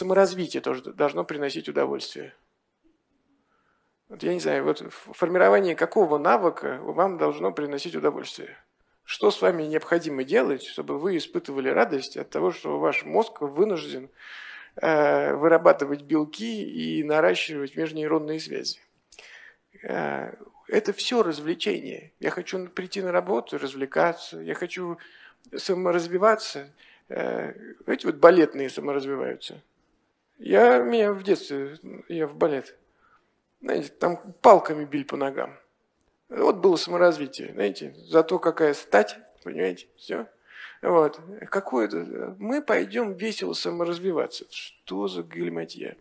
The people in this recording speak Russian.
саморазвитие тоже должно приносить удовольствие. Вот я не знаю, вот формирование какого навыка вам должно приносить удовольствие? Что с вами необходимо делать, чтобы вы испытывали радость от того, что ваш мозг вынужден э, вырабатывать белки и наращивать межнейронные связи? Э, это все развлечение. Я хочу прийти на работу, развлекаться, я хочу саморазвиваться. Э, эти вот балетные саморазвиваются – я, меня в детстве, я в балет, знаете, там палками били по ногам. Вот было саморазвитие, знаете, зато какая стать, понимаете, все. Вот. Какое-то... Мы пойдем весело саморазвиваться. Что за гельматья?